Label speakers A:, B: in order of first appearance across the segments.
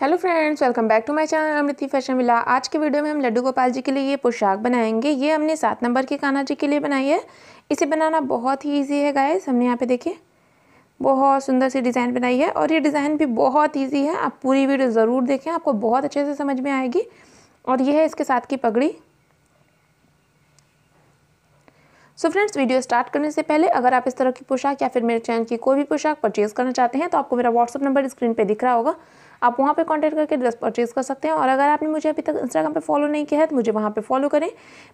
A: hello friends welcome back to my channel Amriti fashion villa आज के video में हम लड्डू गोपाल जी के लिए ये पोशाक बनाएंगे ये हमने सात नंबर के काना जी के लिए बनाई है इसे बनाना बहुत ही इजी है गाय हमने यहाँ पे देखिए बहुत सुंदर सी डिज़ाइन बनाई है और ये डिज़ाइन भी बहुत ईजी है आप पूरी वीडियो ज़रूर देखें आपको बहुत अच्छे से समझ में आएगी और ये है इसके साथ की पगड़ी so so friends video start करने से पहले अगर आप इस तरह की पोशाक या फिर मेरे चैनल की कोई भी पोशाक परचेज़ करना चाहते हैं तो आपको मेरा व्हाट्सअप नंबर स्क्रीन पर दिख रहा होगा आप वहाँ पे कांटेक्ट करके ड्रेस परचेज कर सकते हैं और अगर आपने मुझे अभी तक इंस्टाग्राम पे फॉलो नहीं किया है तो मुझे वहाँ पे फॉलो करें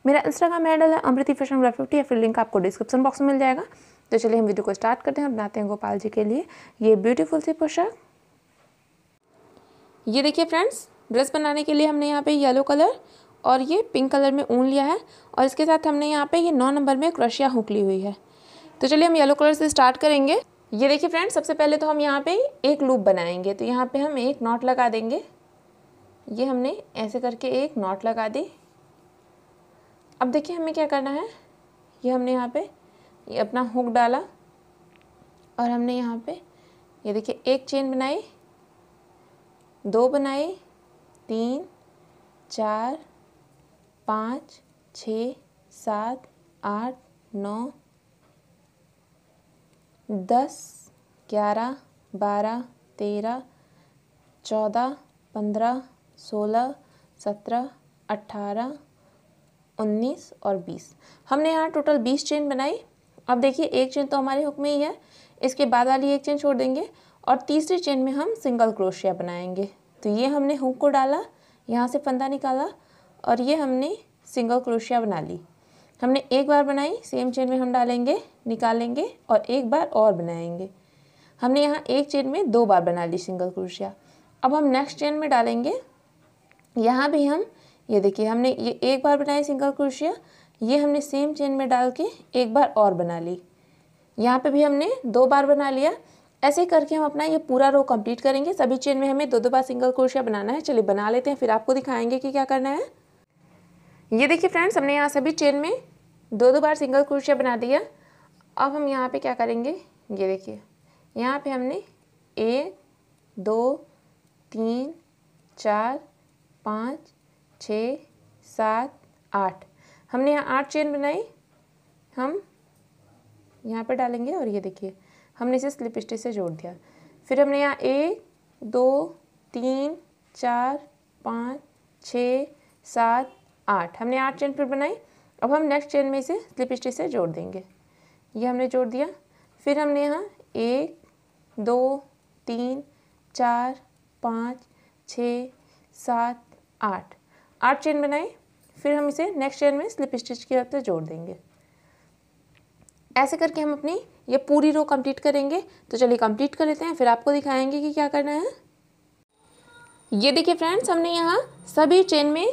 A: मेरा इंस्टाग्राम हैंडल है अमृति फैशन वन फिफ्टी या फिर लिंक आपको डिस्क्रिप्शन बॉक्स में मिल जाएगा तो चलिए हम वीडियो को स्टार्ट करते हैं और बनाते हैं गोपाल जी के लिए ये ब्यूटीफुल सी पोशाक ये देखिए फ्रेंड्स ड्रेस बनाने के लिए हमने यहाँ पे येलो कलर और ये पिंक कलर में ऊन लिया है और इसके साथ हमने यहाँ पे ये नौ नंबर में क्रोशिया हुक ली हुई है तो चलिए हम येलो कलर से स्टार्ट करेंगे ये देखिए फ्रेंड्स सबसे पहले तो हम यहाँ पे एक लूप बनाएंगे तो यहाँ पे हम एक नॉट लगा देंगे ये हमने ऐसे करके एक नॉट लगा दी अब देखिए हमें क्या करना है ये हमने यहाँ पे ये अपना हुक डाला और हमने यहाँ पे ये देखिए एक चेन बनाई दो बनाई तीन चार पाँच छ सात आठ नौ दस ग्यारह बारह तेरह चौदह पंद्रह सोलह सत्रह अट्ठारह उन्नीस और बीस हमने यहाँ टोटल बीस चेन बनाई अब देखिए एक चेन तो हमारे हुक में ही है इसके बाद वाली एक चेन छोड़ देंगे और तीसरी चेन में हम सिंगल क्रोशिया बनाएंगे तो ये हमने हुक को डाला यहाँ से फंदा निकाला और ये हमने सिंगल क्रोशिया बना ली हमने एक बार बनाई सेम चेन में हम डालेंगे निकालेंगे और एक बार और बनाएंगे हमने यहाँ एक चेन में दो बार बना ली सिंगल क्रोशिया अब हम नेक्स्ट चेन में डालेंगे यहाँ भी हम ये देखिए हमने ये एक बार बनाई सिंगल क्रोशिया ये हमने सेम चेन में डाल के एक बार और बना ली यहाँ पे भी हमने दो बार बना लिया ऐसे करके हम अपना ये पूरा रो कंप्लीट करेंगे सभी चेन में हमें दो दो बार सिंगल क्रोशिया बनाना है चलिए बना लेते हैं फिर आपको दिखाएंगे कि क्या करना है ये देखिए फ्रेंड्स हमने यहाँ सभी चेन में दो दो बार सिंगल क्रोशिया बना दिया अब हम यहाँ पे क्या करेंगे ये देखिए यहाँ पे हमने एक दो तीन चार पाँच छ सात आठ हमने यहाँ आठ चेन बनाई हम यहाँ पर डालेंगे और ये देखिए हमने इसे स्लिप स्टिच से जोड़ दिया फिर हमने यहाँ एक दो तीन चार पाँच छ सात आठ हमने आठ चेन फिर बनाई अब हम नेक्स्ट चेन में इसे स्लिप स्टिच से जोड़ देंगे ये हमने जोड़ दिया फिर हमने यहाँ एक दो तीन चार पाँच छ सात आठ आठ चेन बनाए फिर हम इसे नेक्स्ट चेन में स्लिप स्टिच की तरफ जोड़ देंगे ऐसे करके हम अपनी ये पूरी रो कंप्लीट करेंगे तो चलिए कंप्लीट कर लेते हैं फिर आपको दिखाएंगे कि क्या करना है ये देखिए फ्रेंड्स हमने यहाँ सभी चेन में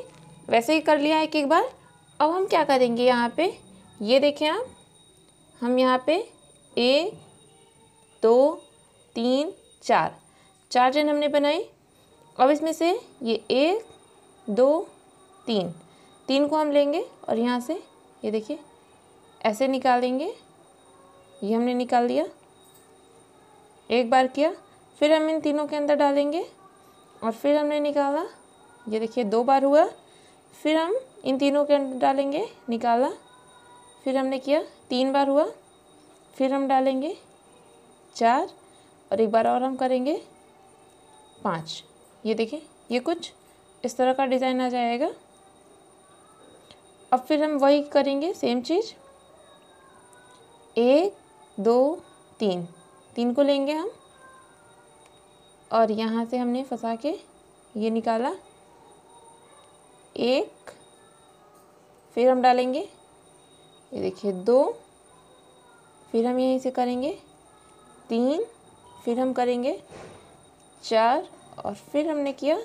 A: वैसे ही कर लिया है एक एक बार अब हम क्या करेंगे यहाँ पे ये देखें आप हम यहाँ पे एक दो तीन चार चार चेन हमने बनाई अब इसमें से ये एक दो तीन तीन को हम लेंगे और यहाँ से ये देखिए ऐसे निकालेंगे ये हमने निकाल दिया एक बार किया फिर हम इन तीनों के अंदर डालेंगे और फिर हमने निकाला ये देखिए दो बार हुआ फिर हम इन तीनों के अंदर डालेंगे निकाला फिर हमने किया तीन बार हुआ फिर हम डालेंगे चार और एक बार और हम करेंगे पाँच ये देखिए ये कुछ इस तरह का डिज़ाइन आ जाएगा अब फिर हम वही करेंगे सेम चीज़ एक दो तीन तीन को लेंगे हम और यहाँ से हमने फंसा के ये निकाला एक फिर हम डालेंगे ये देखिए दो फिर हम यहीं से करेंगे तीन फिर हम करेंगे चार और फिर हमने किया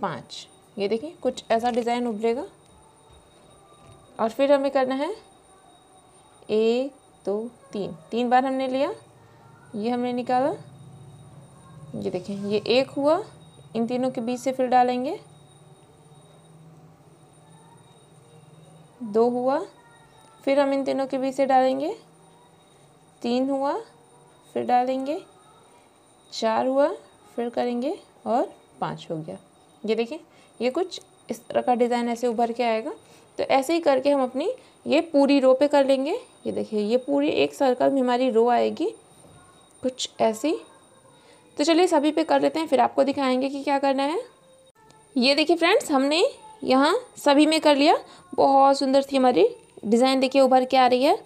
A: पाँच ये देखिए कुछ ऐसा डिज़ाइन उभरेगा और फिर हमें करना है एक दो तीन तीन बार हमने लिया ये हमने निकाला ये देखें ये एक हुआ इन तीनों के बीच से फिर डालेंगे दो हुआ फिर हम इन तीनों के बीच से डालेंगे तीन हुआ फिर डालेंगे चार हुआ फिर करेंगे और पाँच हो गया ये देखिए ये कुछ इस तरह का डिज़ाइन ऐसे उभर के आएगा तो ऐसे ही करके हम अपनी ये पूरी रो पे कर लेंगे ये देखिए ये पूरी एक सर्कल में हमारी रो आएगी कुछ ऐसी तो चलिए सभी पे कर लेते हैं फिर आपको दिखाएंगे कि क्या करना है ये देखिए फ्रेंड्स हमने यहाँ सभी में कर लिया बहुत सुंदर थी हमारी डिज़ाइन देखिए उभर के आ रही है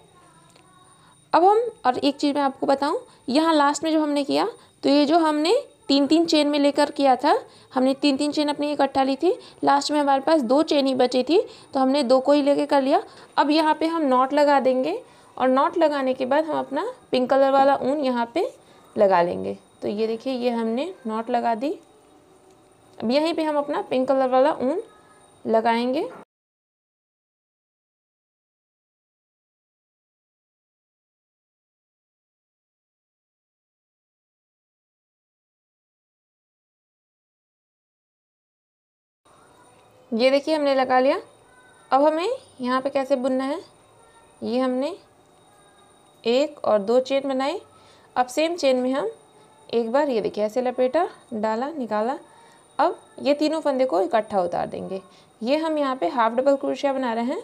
A: अब हम और एक चीज़ मैं आपको बताऊँ यहाँ लास्ट में जो हमने किया तो ये जो हमने तीन तीन चेन में लेकर किया था हमने तीन तीन चेन अपनी इकट्ठा ली थी लास्ट में हमारे पास दो चेन ही बची थी तो हमने दो को ही लेके कर लिया अब यहाँ पे हम नॉट लगा देंगे और नॉट लगाने के बाद हम अपना पिंक कलर वाला ऊन यहाँ पे लगा लेंगे तो ये देखिए ये हमने नॉट लगा दी अब यहीं पे हम अपना पिंक कलर वाला ऊन लगाएंगे ये देखिए हमने लगा लिया अब हमें यहाँ पे कैसे बुनना है ये हमने एक और दो चेन बनाई अब सेम चेन में हम एक बार ये देखिए ऐसे लपेटा डाला निकाला अब ये तीनों फंदे को इकट्ठा उतार देंगे ये हम यहाँ पे हाफ डबल क्रोशिया बना रहे हैं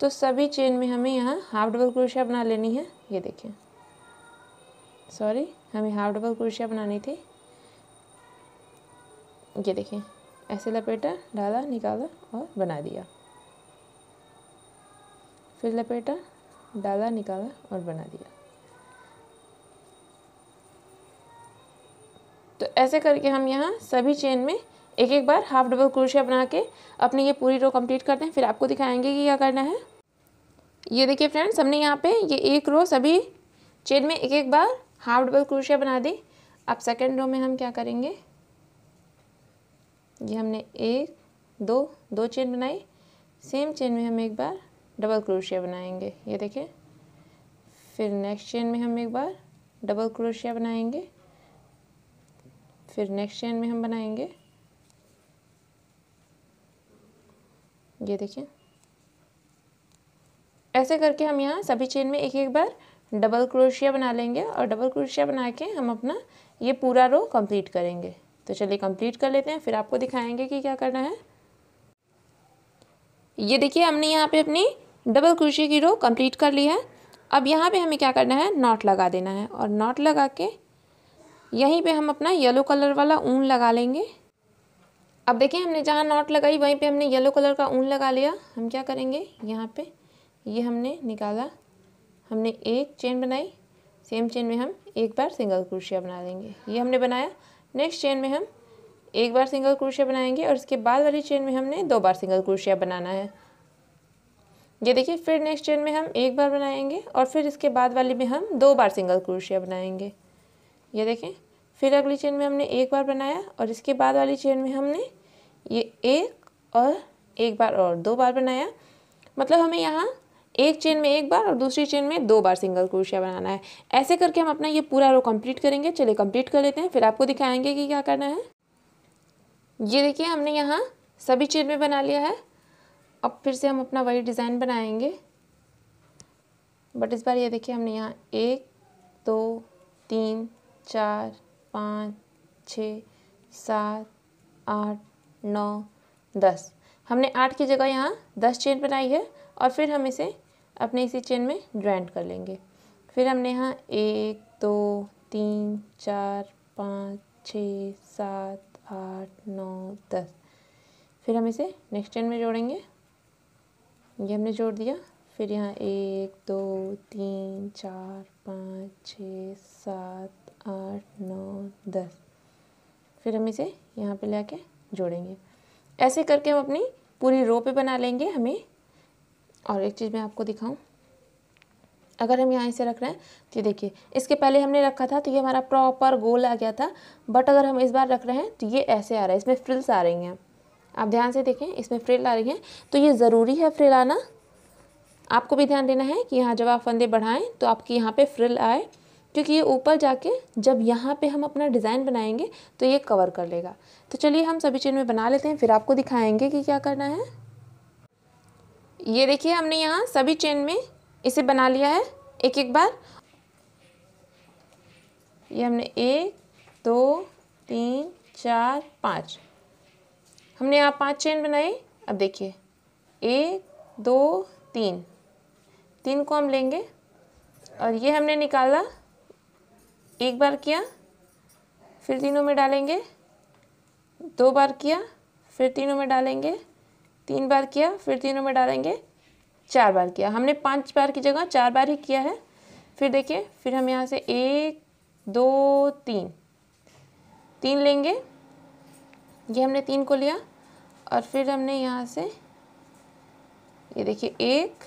A: तो सभी चेन में हमें यहाँ हाफ डबल क्रोशिया बना लेनी है ये देखें सॉरी हमें हाफ डबल क्रोशिया बनानी थी ये देखें ऐसे लपेटा डाला निकाला और बना दिया फिर लपेटा डाला निकाला और बना दिया तो ऐसे करके हम यहाँ सभी चेन में एक एक बार हाफ डबल क्रोशिया बना के अपने ये पूरी रो कंप्लीट करते हैं फिर आपको दिखाएंगे कि क्या करना है ये देखिए फ्रेंड्स हमने यहाँ पे ये एक रो सभी चेन में एक एक बार हाफ डबल क्रोशिया बना दी अब सेकेंड रो में हम क्या करेंगे ये हमने एक दो दो चेन बनाई सेम चेन में हम एक बार डबल क्रोशिया बनाएंगे ये देखें फिर नेक्स्ट चेन में हम एक बार डबल क्रोशिया बनाएंगे फिर नेक्स्ट चेन में हम बनाएंगे ये देखिए ऐसे करके हम यहाँ सभी चेन में एक एक बार डबल क्रोशिया बना लेंगे और डबल क्रोशिया बना के हम अपना ये पूरा रो कंप्लीट करेंगे तो चलिए कंप्लीट कर लेते हैं फिर आपको दिखाएंगे कि क्या करना है ये देखिए हमने यहाँ पे अपनी डबल क्रोशिया की रो कंप्लीट कर ली है अब यहाँ पे हमें क्या करना है नॉट लगा देना है और नॉट लगा के यहीं पर हम अपना येलो कलर वाला ऊन लगा लेंगे अब देखिए हमने जहाँ नॉट लगाई वहीं पे हमने येलो कलर का ऊन लगा लिया हम क्या करेंगे यहाँ पे ये हमने निकाला हमने एक चेन बनाई सेम चेन में हम एक बार सिंगल क्रोशिया बना लेंगे ये हमने बनाया नेक्स्ट चेन में हम एक बार सिंगल क्रोशिया बनाएंगे और इसके बाद वाली चेन में हमने दो बार सिंगल क्रोशिया बनाना है ये देखिए फिर नेक्स्ट चेन में हम एक बार बनाएंगे और फिर इसके बाद वाली में हम दो बार सिंगल क्रोशिया बनाएंगे ये देखें फिर अगली चेन में हमने एक बार बनाया और इसके बाद वाली चेन में हमने ये एक और एक बार और दो बार बनाया मतलब हमें यहाँ एक चेन में एक बार और दूसरी चेन में दो बार सिंगल क्रोशिया बनाना है ऐसे करके हम अपना ये पूरा रो कंप्लीट करेंगे चलिए कंप्लीट कर लेते हैं फिर आपको दिखाएंगे कि क्या करना है ये देखिए हमने यहाँ सभी चेन में बना लिया है अब फिर से हम अपना वही डिज़ाइन बनाएंगे बट इस बार ये देखिए हमने यहाँ एक दो तीन चार पाँच छः सात आठ नौ दस हमने आठ की जगह यहाँ दस चेन बनाई है और फिर हम इसे अपने इसी चेन में ज्वाइंट कर लेंगे फिर हमने यहाँ एक दो तीन चार पाँच छः सात आठ नौ दस फिर हम इसे नेक्स्ट चेन में जोड़ेंगे ये हमने जोड़ दिया फिर यहाँ एक दो तीन चार पाँच छः सात आठ नौ दस फिर हम इसे यहाँ पे ले जोड़ेंगे ऐसे करके हम अपनी पूरी रो पे बना लेंगे हमें और एक चीज़ मैं आपको दिखाऊं अगर हम यहाँ इसे रख रहे हैं तो ये देखिए इसके पहले हमने रखा था तो ये हमारा प्रॉपर गोल आ गया था बट अगर हम इस बार रख रहे हैं तो ये ऐसे आ रहा है इसमें फ्रिल्स आ रही हैं आप ध्यान से देखें इसमें फ्रिल आ रही हैं तो ये ज़रूरी है फ्रिल आना आपको भी ध्यान देना है कि यहाँ जब आप फंदे बढ़ाएं तो आपकी यहाँ पे फ्रिल आए क्योंकि ये ऊपर जाके जब यहाँ पे हम अपना डिज़ाइन बनाएंगे तो ये कवर कर लेगा तो चलिए हम सभी चेन में बना लेते हैं फिर आपको दिखाएंगे कि क्या करना है ये देखिए हमने यहाँ सभी चेन में इसे बना लिया है एक एक बार ये हमने एक दो तीन चार पाँच हमने यहाँ पाँच चेन बनाई अब देखिए एक दो तीन तीन को हम लेंगे और ये हमने निकाला एक बार किया फिर तीनों में डालेंगे दो बार किया फिर तीनों में डालेंगे तीन बार किया फिर तीनों में डालेंगे चार बार किया हमने पांच बार की जगह चार बार ही किया है फिर देखिए फिर हम यहाँ से एक दो तीन तीन लेंगे ये हमने तीन को लिया और फिर हमने यहाँ से ये देखिए एक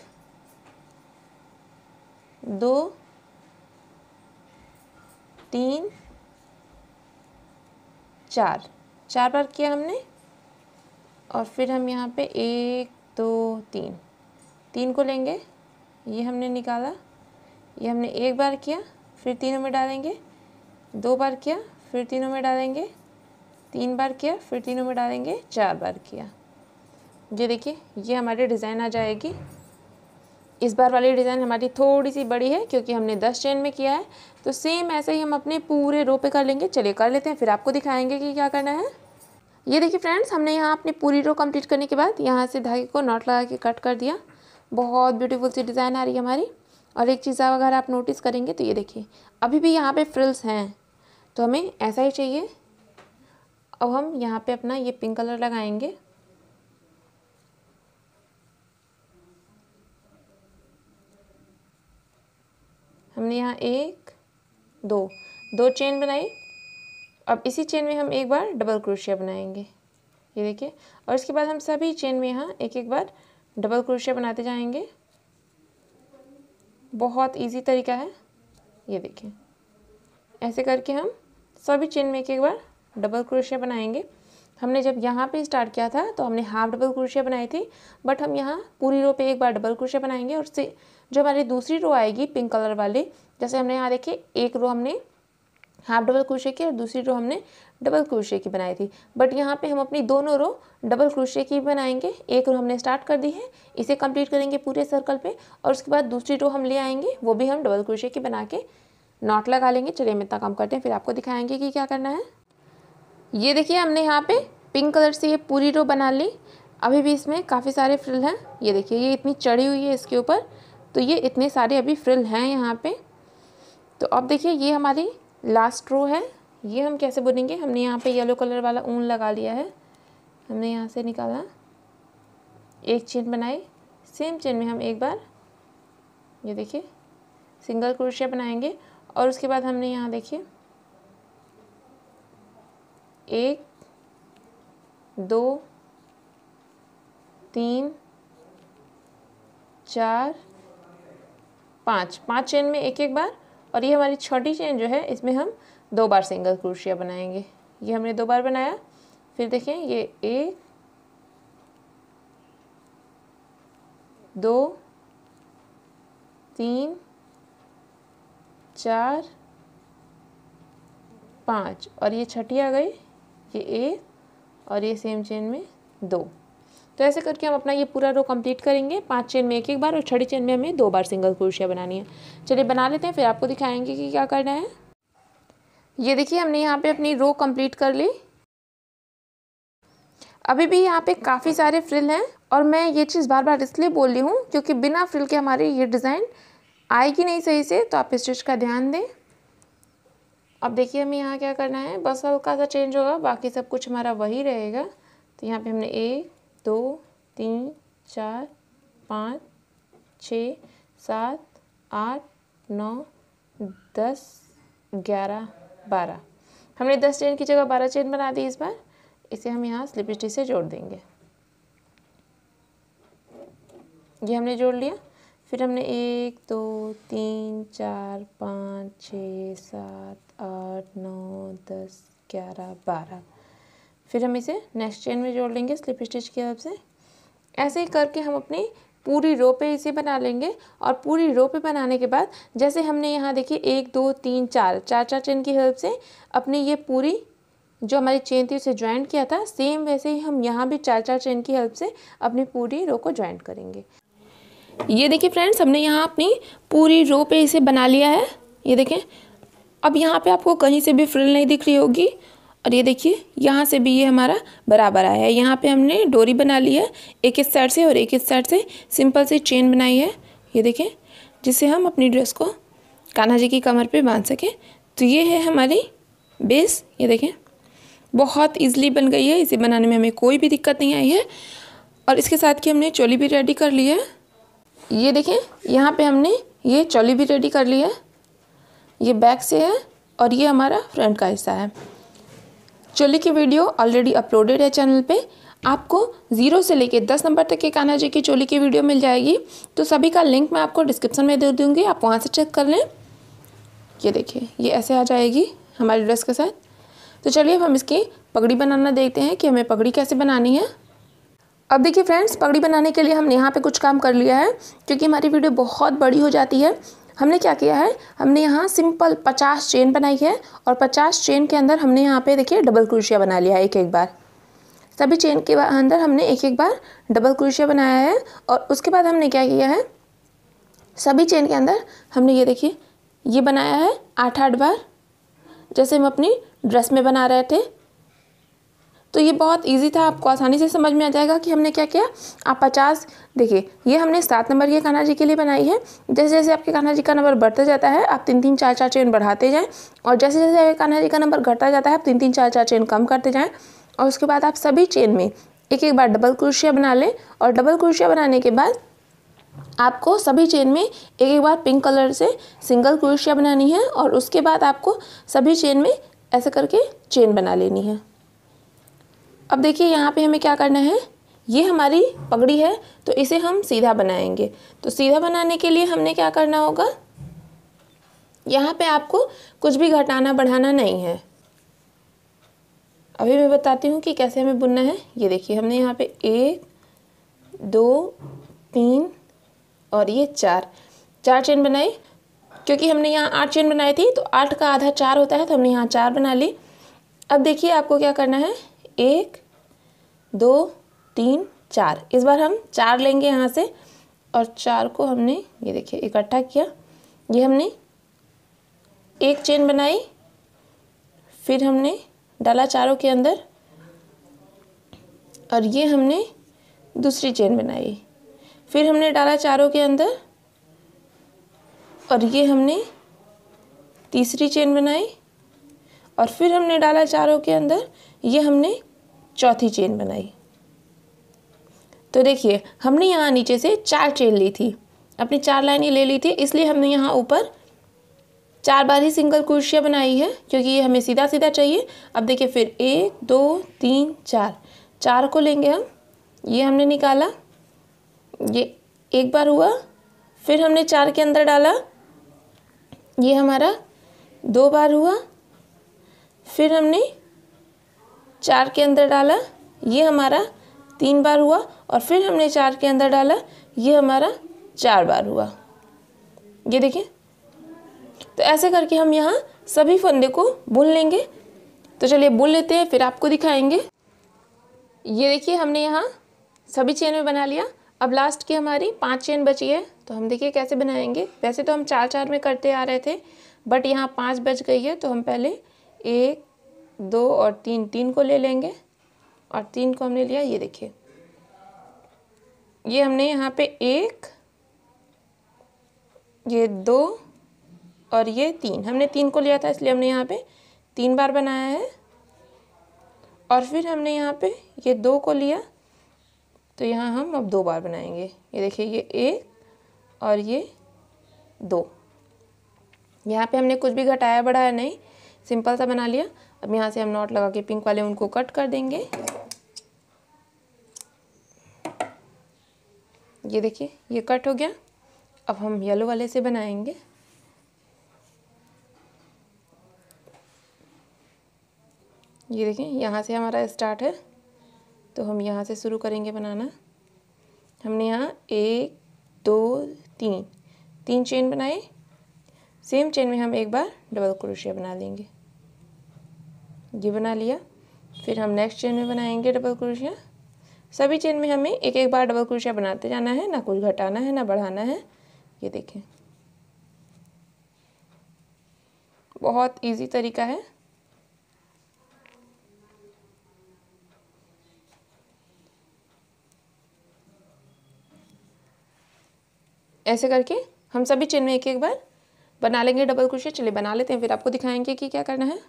A: दो तीन चार चार बार किया हमने और फिर हम यहाँ पे एक दो तीन तीन को लेंगे ये हमने निकाला ये हमने एक बार किया फिर तीनों में डालेंगे दो बार किया फिर तीनों में डालेंगे तीन बार किया फिर तीनों में डालेंगे चार बार किया ये देखिए ये हमारी डिज़ाइन आ जाएगी इस बार वाली डिज़ाइन हमारी थोड़ी सी बड़ी है क्योंकि हमने दस चेन में किया है तो सेम ऐसे ही हम अपने पूरे रो पे कर लेंगे चलिए कर लेते हैं फिर आपको दिखाएंगे कि क्या करना है ये देखिए फ्रेंड्स हमने यहाँ अपनी पूरी रो कंप्लीट करने के बाद यहाँ से धागे को नॉट लगा के कट कर दिया बहुत ब्यूटीफुल सी डिज़ाइन आ रही है हमारी और एक चीज़ अगर आप नोटिस करेंगे तो ये देखिए अभी भी यहाँ पर फ्रिल्स हैं तो हमें ऐसा ही चाहिए अब हम यहाँ पर अपना ये पिंक कलर लगाएंगे हमने यहाँ एक दो दो चेन बनाई अब इसी चेन में हम एक बार डबल क्रोशिया बनाएंगे ये देखिए और इसके बाद हम सभी चेन में यहाँ एक एक बार डबल क्रोशिया बनाते जाएंगे बहुत इजी तरीका है ये देखिए ऐसे करके हम सभी चेन में एक एक बार डबल क्रोशिया बनाएंगे हमने जब यहाँ पे स्टार्ट किया था तो हमने हाफ डबल क्रोशिया बनाई थी बट हम यहाँ पूरी रो पे एक बार डबल क्रोशिया बनाएंगे और से जो हमारी दूसरी रो आएगी पिंक कलर वाली जैसे हमने यहाँ देखिए एक रो हमने हाफ डबल क्रोशे की और दूसरी रो हमने डबल क्रोशे की बनाई थी बट यहाँ पे हम अपनी दोनों रो डबल क्रोशे की बनाएंगे एक रो हमने स्टार्ट कर दी है इसे कंप्लीट करेंगे पूरे सर्कल पे और उसके बाद दूसरी रो हम ले आएंगे वो भी हम डबल क्रोशे की बना के नॉट लगा लेंगे चलिए हम इतना काम करते हैं फिर आपको दिखाएंगे कि क्या करना है ये देखिए हमने यहाँ पे पिंक कलर से ये पूरी रो बना ली अभी भी इसमें काफ़ी सारे फ्रिल हैं ये देखिए ये इतनी चढ़ी हुई है इसके ऊपर तो ये इतने सारे अभी फ्रिल हैं यहाँ पे तो अब देखिए ये हमारी लास्ट रो है ये हम कैसे बुनेंगे हमने यहाँ पे येलो कलर वाला ऊन लगा लिया है हमने यहाँ से निकाला एक चेन बनाई सेम चेन में हम एक बार ये देखिए सिंगल क्रोशिया बनाएंगे और उसके बाद हमने यहाँ देखिए एक दो तीन चार पाँच पाँच चेन में एक एक बार और ये हमारी छोटी चेन जो है इसमें हम दो बार सिंगल क्रोशिया बनाएंगे ये हमने दो बार बनाया फिर देखें ये एक दो तीन चार पाँच और ये छठी आ गई ये एक और ये सेम चेन में दो तो ऐसे करके हम अपना ये पूरा रो कंप्लीट करेंगे पांच चेन में एक एक बार और छठी चेन में हमें दो बार सिंगल क्रोशिया बनानी है चलिए बना लेते हैं फिर आपको दिखाएंगे कि क्या करना है ये देखिए हमने यहाँ पे अपनी रो कंप्लीट कर ली अभी भी यहाँ पे काफ़ी सारे फ्रिल हैं और मैं ये चीज़ बार बार इसलिए बोल रही हूँ क्योंकि बिना फ्रिल के हमारे ये डिज़ाइन आएगी नहीं सही से तो आप इस चीज़ का ध्यान दें अब देखिए हमें यहाँ क्या करना है बस हल्का सा चेंज होगा बाकी सब कुछ हमारा वही रहेगा तो यहाँ पे हमने एक दो तीन चार पाँच छः सात आठ नौ दस ग्यारह बारह हमने दस चेन की जगह बारह चेन बना दी इस बार इसे हम यहाँ स्लिप स्टिच से जोड़ देंगे ये हमने जोड़ लिया फिर हमने एक दो तीन चार पाँच छः सात आठ नौ दस ग्यारह बारह फिर हम इसे नेक्स्ट चेन में जोड़ लेंगे स्लिप स्टिच की हेल्प से ऐसे ही करके हम अपनी पूरी रो पे इसे बना लेंगे और पूरी रो पे बनाने के बाद जैसे हमने यहाँ देखिए एक दो तीन चार चार चार चेन की हेल्प से अपनी ये पूरी जो हमारी चेन थी उसे ज्वाइन किया था सेम वैसे ही हम यहाँ भी चार चार चेन की हेल्प से अपनी पूरी रो को ज्वाइन करेंगे ये देखिए फ्रेंड्स हमने यहाँ अपनी पूरी रो पे इसे बना लिया है ये देखें अब यहाँ पे आपको कहीं से भी फ्रिल नहीं दिख रही होगी और ये देखिए यहाँ से भी ये हमारा बराबर आया है यहाँ पे हमने डोरी बना ली है एक इस साइड से और एक इस साइड से सिंपल से चेन बनाई है ये देखें जिससे हम अपनी ड्रेस को कान्हा जी की कमर पे बांध सकें तो ये है हमारी बेस ये देखें बहुत ईजिली बन गई है इसे बनाने में हमें कोई भी दिक्कत नहीं आई है और इसके साथ की हमने चोली भी रेडी कर ली है ये देखें यहाँ पे हमने ये चोली भी रेडी कर ली है ये बैक से है और ये हमारा फ्रंट का हिस्सा है चोली की वीडियो ऑलरेडी अपलोडेड है चैनल पे आपको ज़ीरो से लेके दस नंबर तक के काना जी की चोली की वीडियो मिल जाएगी तो सभी का लिंक मैं आपको डिस्क्रिप्शन में दे दूँगी आप वहाँ से चेक कर लें ये देखिए ये ऐसे आ जाएगी हमारी ड्रेस के साथ तो चलिए अब हम इसकी पगड़ी बनाना देखते हैं कि हमें पगड़ी कैसे बनानी है अब देखिए फ्रेंड्स पगड़ी बनाने के लिए हमने यहाँ पे कुछ काम कर लिया है क्योंकि हमारी वीडियो बहुत बड़ी हो जाती है हमने क्या किया है हमने यहाँ सिंपल पचास चेन बनाई है और पचास चेन के अंदर हमने यहाँ पे देखिए डबल क्रोशिया बना लिया है एक एक बार सभी चेन के अंदर हमने एक एक बार डबल क्रोशिया बनाया है और उसके बाद हमने क्या किया है सभी चेन के अंदर हमने ये देखिए ये बनाया है आठ आठ बार जैसे हम अपनी ड्रेस में बना रहे थे तो ये बहुत ईजी था आपको आसानी से समझ में आ जाएगा कि हमने क्या किया आप पचास देखिए ये हमने सात नंबर के कान्हा जी के लिए बनाई है जैसे जैसे आपके कान्हा जी का नंबर बढ़ता जाता है आप तीन तीन चार चार चेन बढ़ाते जाएँ और जैसे जैसे आपके कान्हा जी का नंबर घटता जाता है आप तीन तीन चार चार चेन कम करते जाएँ और उसके बाद आप सभी चेन में एक एक बार डबल क्रोशिया बना लें और डबल क्रोशिया बनाने के बाद आपको सभी चेन में एक एक बार पिंक कलर से सिंगल क्रोशिया बनानी है और उसके बाद आपको सभी चेन में ऐसे करके चेन बना लेनी है अब देखिए यहाँ पे हमें क्या करना है ये हमारी पगड़ी है तो इसे हम सीधा बनाएंगे तो सीधा बनाने के लिए हमने क्या करना होगा यहाँ पे आपको कुछ भी घटाना बढ़ाना नहीं है अभी मैं बताती हूँ कि कैसे हमें बुनना है ये देखिए हमने यहाँ पे एक दो तीन और ये चार चार चेन बनाई क्योंकि हमने यहाँ आठ चेन बनाई थी तो आठ का आधा चार होता है तो हमने यहाँ चार बना ली अब देखिए आपको क्या करना है एक दो तीन चार इस बार हम चार लेंगे यहाँ से और चार को हमने ये देखिए इकट्ठा किया ये हमने एक चेन बनाई फिर हमने डाला चारों के अंदर और ये हमने दूसरी चेन बनाई फिर हमने डाला चारों के अंदर और ये हमने तीसरी चेन बनाई और फिर हमने डाला चारों के अंदर ये हमने चौथी चेन बनाई तो देखिए हमने यहाँ नीचे से चार चेन ली थी अपनी चार लाइनें ले ली थी इसलिए हमने यहाँ ऊपर चार बार ही सिंगल क्रोशिया बनाई है क्योंकि ये हमें सीधा सीधा चाहिए अब देखिए फिर एक दो तीन चार चार को लेंगे हम ये हमने निकाला ये एक बार हुआ फिर हमने चार के अंदर डाला ये हमारा दो बार हुआ फिर हमने चार के अंदर डाला ये हमारा तीन बार हुआ और फिर हमने चार के अंदर डाला ये हमारा चार बार हुआ ये देखिए तो ऐसे करके हम यहाँ सभी फंदे को बुन लेंगे तो चलिए बुन लेते हैं फिर आपको दिखाएंगे ये देखिए हमने यहाँ सभी चेन में बना लिया अब लास्ट की हमारी पांच चेन बची है तो हम देखिए कैसे बनाएंगे वैसे तो हम चार चार में करते आ रहे थे बट यहाँ पांच बच गई है तो हम पहले एक दो और तीन तीन को ले लेंगे और तीन को हमने लिया ये देखिए ये हमने यहाँ पे एक ये दो और ये तीन हमने तीन को लिया था इसलिए हमने यहाँ पे तीन बार बनाया है और फिर हमने यहाँ पे ये दो को लिया तो यहाँ हम अब दो बार बनाएंगे ये देखिए ये एक और ये दो यहाँ पे हमने कुछ भी घटाया बढ़ाया नहीं सिंपल सा बना लिया अब यहाँ से हम नॉट लगा के पिंक वाले उनको कट कर देंगे ये देखिए ये कट हो गया अब हम येलो वाले से बनाएंगे ये देखिए यहाँ से हमारा स्टार्ट है तो हम यहाँ से शुरू करेंगे बनाना हमने यहाँ एक दो तीन तीन चेन बनाए सेम चेन में हम एक बार डबल क्रोशिया बना लेंगे ये बना लिया फिर हम नेक्स्ट चेन में बनाएंगे डबल क्रोशिया सभी चेन में हमें एक एक बार डबल क्रोशिया बनाते जाना है ना कुछ घटाना है ना बढ़ाना है ये देखें बहुत इजी तरीका है ऐसे करके हम सभी चेन में एक एक बार बना लेंगे डबल क्रोशिया चलिए बना लेते हैं फिर आपको दिखाएंगे कि क्या करना है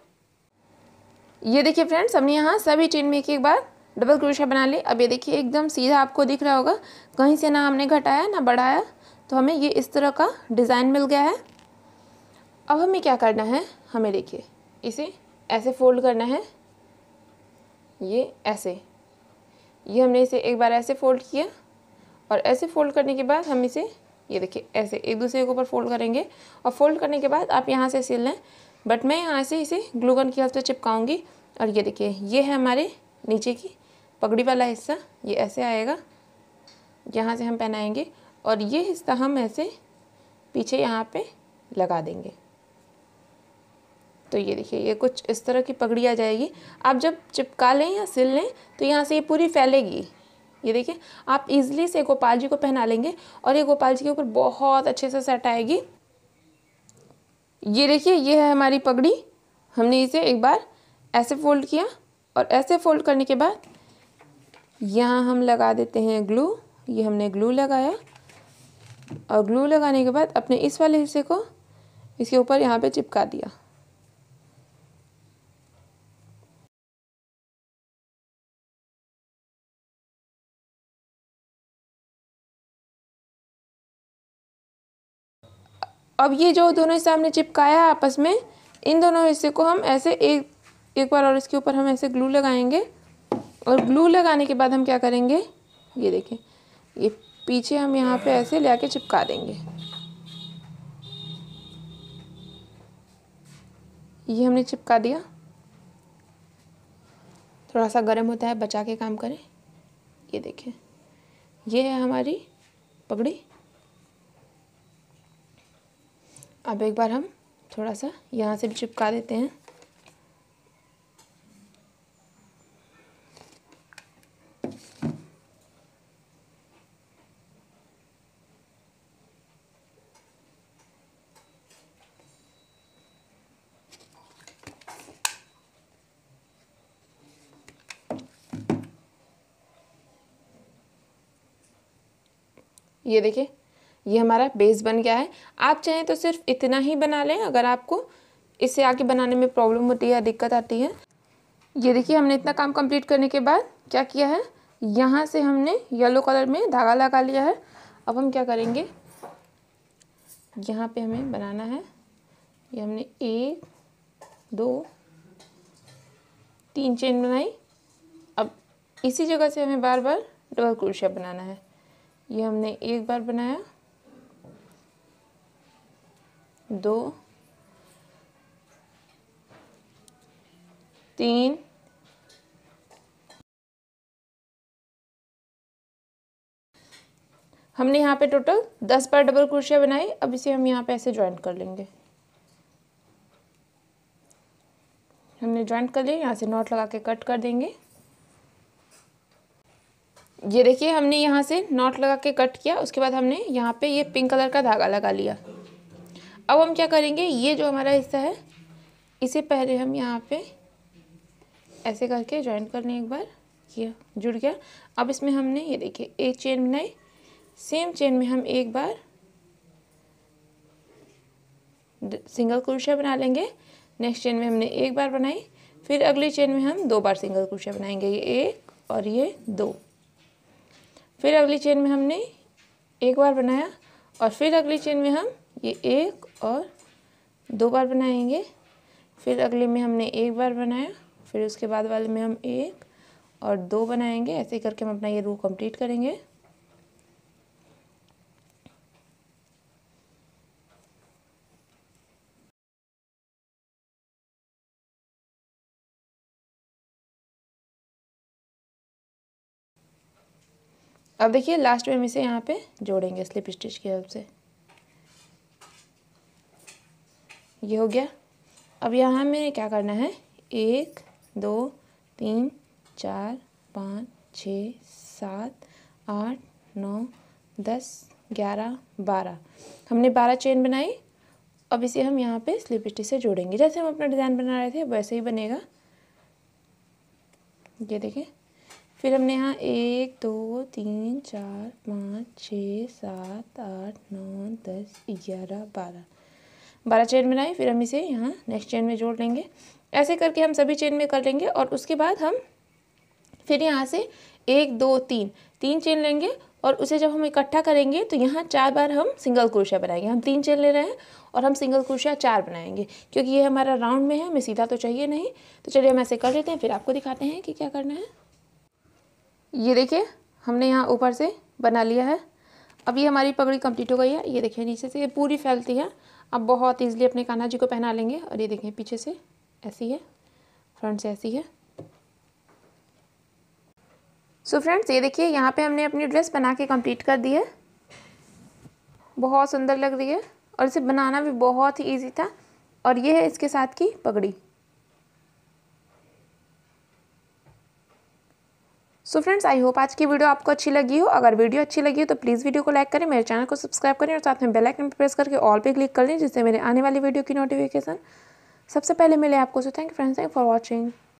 A: ये देखिए फ्रेंड्स हमने यहाँ सभी चेन में एक एक बार डबल क्रोशिया बना ली अब ये देखिए एकदम सीधा आपको दिख रहा होगा कहीं से ना हमने घटाया ना बढ़ाया तो हमें ये इस तरह का डिज़ाइन मिल गया है अब हमें क्या करना है हमें देखिए इसे ऐसे फोल्ड करना है ये ऐसे ये हमने इसे एक बार ऐसे फोल्ड किया और ऐसे फोल्ड करने के बाद हम इसे ये देखिए ऐसे एक दूसरे के ऊपर फोल्ड करेंगे और फोल्ड करने के बाद आप यहाँ से सिल लें बट मैं यहाँ से इसे ग्लूगन की हेल्प से चिपकाऊँगी और ये देखिए ये है हमारे नीचे की पगड़ी वाला हिस्सा ये ऐसे आएगा यहाँ से हम पहनाएंगे और ये हिस्सा हम ऐसे पीछे यहाँ पे लगा देंगे तो ये देखिए ये कुछ इस तरह की पगड़ी आ जाएगी आप जब चिपका लें या सिल लें तो यहाँ से ये पूरी फैलेगी ये देखिए आप इजीली से गोपाल जी को पहना लेंगे और ये गोपाल जी के ऊपर बहुत अच्छे से सेट आएगी ये देखिए ये है हमारी पगड़ी हमने इसे एक बार ऐसे फोल्ड किया और ऐसे फोल्ड करने के बाद यहाँ हम लगा देते हैं ग्लू ये हमने ग्लू लगाया और ग्लू लगाने के बाद अपने इस वाले हिस्से को इसके ऊपर यहाँ पे चिपका दिया अब ये जो दोनों हिस्सा हमने चिपकाया है आपस में इन दोनों हिस्से को हम ऐसे एक एक बार और इसके ऊपर हम ऐसे ग्लू लगाएंगे और ग्लू लगाने के बाद हम क्या करेंगे ये देखें ये पीछे हम यहाँ पे ऐसे ले आके चिपका देंगे ये हमने चिपका दिया थोड़ा सा गर्म होता है बचा के काम करें ये देखें ये है हमारी पगड़ी अब एक बार हम थोड़ा सा यहाँ से भी चिपका देते हैं ये देखिए ये हमारा बेस बन गया है आप चाहें तो सिर्फ इतना ही बना लें अगर आपको इसे आगे बनाने में प्रॉब्लम होती है दिक्कत आती है ये देखिए हमने इतना काम कंप्लीट करने के बाद क्या किया है यहाँ से हमने येलो कलर में धागा लगा लिया है अब हम क्या करेंगे यहाँ पे हमें बनाना है ये हमने एक दो तीन चेन बनाई अब इसी जगह से हमें बार बार डबल क्रोशिया बनाना है ये हमने एक बार बनाया दो तीन हमने यहाँ पे टोटल दस बार डबल क्रोशिया बनाई अब इसे हम यहाँ पे ऐसे ज्वाइन कर लेंगे हमने ज्वाइन कर लिया यहाँ से नॉट लगा के कट कर देंगे ये देखिए हमने यहाँ से नॉट लगा के कट किया उसके बाद हमने यहाँ पे ये पिंक कलर का धागा लगा लिया अब हम क्या करेंगे ये जो हमारा हिस्सा है इसे पहले हम यहाँ पे ऐसे करके ज्वाइन कर लें एक बार ये जुड़ गया अब इसमें हमने ये देखिए एक चेन बनाई सेम चेन में हम एक बार सिंगल क्रोशिया बना लेंगे नेक्स्ट चेन में हमने एक बार बनाई फिर अगली चेन में हम दो बार सिंगल क्रोशिया बनाएंगे ये एक और ये दो फिर अगली चेन में हमने एक बार बनाया और फिर अगली चेन में हम ये एक और दो बार बनाएंगे फिर अगले में हमने एक बार बनाया फिर उसके बाद वाले में हम एक और दो बनाएंगे ऐसे करके हम अपना ये रो कंप्लीट करेंगे अब देखिए लास्ट में हम इसे यहाँ पे जोड़ेंगे स्लिप स्टिच की हेल्प से ये हो गया अब यहाँ में क्या करना है एक दो तीन चार पाँच छ सात आठ नौ दस ग्यारह बारह हमने बारह चेन बनाई अब इसे हम यहाँ पे स्लिप स्टिच से जोड़ेंगे जैसे हम अपना डिज़ाइन बना रहे थे वैसे ही बनेगा ये देखें फिर हमने यहाँ एक दो तीन चार पाँच छ सात आठ नौ दस ग्यारह बारह बारह चेन बनाए फिर हम इसे यहाँ नेक्स्ट चेन में जोड़ लेंगे ऐसे करके हम सभी चेन में कर लेंगे और उसके बाद हम फिर यहाँ से एक दो तीन तीन चेन लेंगे और उसे जब हम इकट्ठा करेंगे तो यहाँ चार बार हम सिंगल क्रोशिया बनाएंगे हम तीन चेन ले रहे हैं और हम सिंगल क्रोशिया चार बनाएंगे क्योंकि ये हमारा राउंड में है हमें सीधा तो चाहिए नहीं तो चलिए हम ऐसे कर लेते हैं फिर आपको दिखाते हैं कि क्या करना है ये देखिए हमने यहाँ ऊपर से बना लिया है अब ये हमारी पगड़ी कंप्लीट हो गई है ये देखिए नीचे से ये पूरी फैलती है आप बहुत ईजिली अपने कान्हा जी को पहना लेंगे और ये देखें पीछे से ऐसी है फ्रंट से ऐसी है सो so फ्रेंड्स ये देखिए यहाँ पे हमने अपनी ड्रेस बना के कंप्लीट कर दी है बहुत सुंदर लग रही है और इसे बनाना भी बहुत ही ईजी था और ये है इसके साथ की पगड़ी सो फ्रेंड्स आई होप आज की वीडियो आपको अच्छी लगी हो अगर वीडियो अच्छी लगी हो तो प्लीज़ वीडियो को लाइक करें मेरे चैनल को सब्सक्राइब करें और साथ में बेल आइकन पर प्रेस करके ऑल पे क्लिक कर लें जिससे मेरे आने वाली वीडियो की नोटिफिकेशन सबसे पहले मिले आपको so thank you friends thank for watching